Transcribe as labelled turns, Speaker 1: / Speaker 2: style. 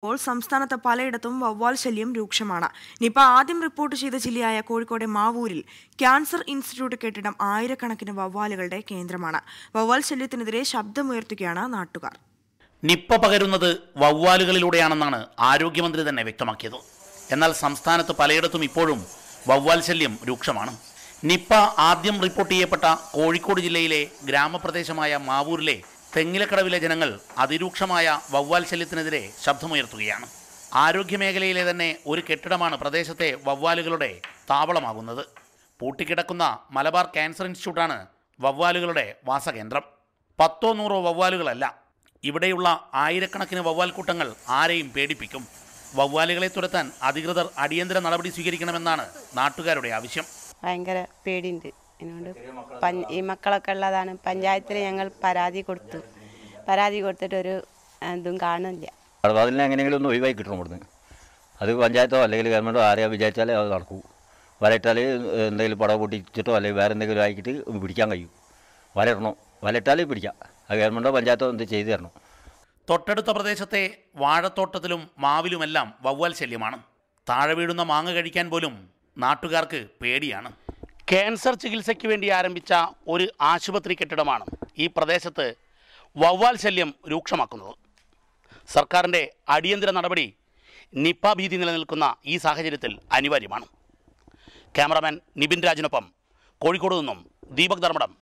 Speaker 1: ഇപ്പോൾ സംസ്ഥാനത്ത് പലയിടത്തും വവ്വാൽ ശല്യം രൂക്ഷമാണ് നിപ ആദ്യം റിപ്പോർട്ട് ചെയ്ത ജില്ലയായ കോഴിക്കോട് മാവൂരിൽ ക്യാൻസർ ഇൻസ്റ്റിറ്റ്യൂട്ട് കെട്ടിടം ആയിരക്കണക്കിന് വവ്വാലുകളുടെ കേന്ദ്രമാണ് വവ്വാൽ ശല്യത്തിനെതിരെ ശബ്ദമുയർത്തുകയാണ് നാട്ടുകാർ
Speaker 2: നിപ്പ പകരുന്നത് വവ്വാലുകളിലൂടെയാണെന്നാണ് ആരോഗ്യമന്ത്രി തന്നെ വ്യക്തമാക്കിയത് എന്നാൽ സംസ്ഥാനത്ത് പലയിടത്തും ഇപ്പോഴും വവ്വാൽ ശല്യം രൂക്ഷമാണ് നിപ്പ ആദ്യം റിപ്പോർട്ട് ചെയ്യപ്പെട്ട കോഴിക്കോട് ജില്ലയിലെ ഗ്രാമപ്രദേശമായ മാവൂരിലെ തെങ്ങിലക്കടവിലെ ജനങ്ങൾ അതിരൂക്ഷമായ വവ്വാൽ ശല്യത്തിനെതിരെ ശബ്ദമുയർത്തുകയാണ് ആരോഗ്യമേഖലയിലെ തന്നെ ഒരു കെട്ടിടമാണ് പ്രദേശത്തെ വവ്വാലുകളുടെ താവളമാകുന്നത് പൂട്ടിക്കിടക്കുന്ന മലബാർ ക്യാൻസർ ഇൻസ്റ്റിറ്റ്യൂട്ടാണ് വവ്വാലുകളുടെ വാസകേന്ദ്രം പത്തോ നൂറോ വവ്വാലുകളല്ല ഇവിടെയുള്ള ആയിരക്കണക്കിന് വവ്വാൽ കൂട്ടങ്ങൾ ആരെയും പേടിപ്പിക്കും വവ്വാലുകളെ തുരത്താൻ അധികൃതർ അടിയന്തര നടപടി സ്വീകരിക്കണമെന്നാണ് നാട്ടുകാരുടെ
Speaker 3: ആവശ്യം ഭയങ്കര പേടിയുണ്ട് അതിനോട് ഈ മക്കളൊക്കെ ഉള്ളതാണ് പഞ്ചായത്തിൽ ഞങ്ങൾ പരാതി കൊടുത്തു പരാതി കൊടുത്തിട്ടൊരു ഇതും കാണുന്നില്ല
Speaker 4: കടവാതിലിനെ എങ്ങനെയെങ്കിലും ഒന്ന് ഒഴിവാക്കി കിട്ടണം ഇവിടുന്ന് അത് പഞ്ചായത്തോ അല്ലെങ്കിൽ ഗവൺമെൻറ്റോ ആരെയാ വിചാരിച്ചാലേ അത് നടക്കൂ വലയിട്ടാൽ എന്തെങ്കിലും പടം പൊട്ടിച്ചിട്ടോ അല്ലെങ്കിൽ വേറെ എന്തെങ്കിലും ആക്കിയിട്ട് പിടിക്കാൻ കഴിയും വലയിടണം വലയിട്ടാലേ പിടിക്കാം അത് ഗവൺമെൻറ്റോ പഞ്ചായത്തോ എന്ത് ചെയ്തു തരണം തൊട്ടടുത്ത പ്രദേശത്തെ വാഴത്തോട്ടത്തിലും
Speaker 2: മാവിലുമെല്ലാം വവ്വാൽ ശല്യമാണ് താഴെ വീഴുന്ന മാങ്ങ കഴിക്കാൻ പോലും നാട്ടുകാർക്ക് പേടിയാണ് ക്യാൻസർ ചികിത്സയ്ക്ക് വേണ്ടി ആരംഭിച്ച ഒരു ആശുപത്രി കെട്ടിടമാണ് ഈ പ്രദേശത്ത് വവ്വാൽ ശല്യം രൂക്ഷമാക്കുന്നത് സർക്കാരിൻ്റെ അടിയന്തര നടപടി നിപ്പ ഭീതി നിലനിൽക്കുന്ന ഈ സാഹചര്യത്തിൽ അനിവാര്യമാണ് ക്യാമറാമാൻ നിബിൻ രാജിനൊപ്പം കോഴിക്കോട് നിന്നും ദീപക് ധർമ്മടം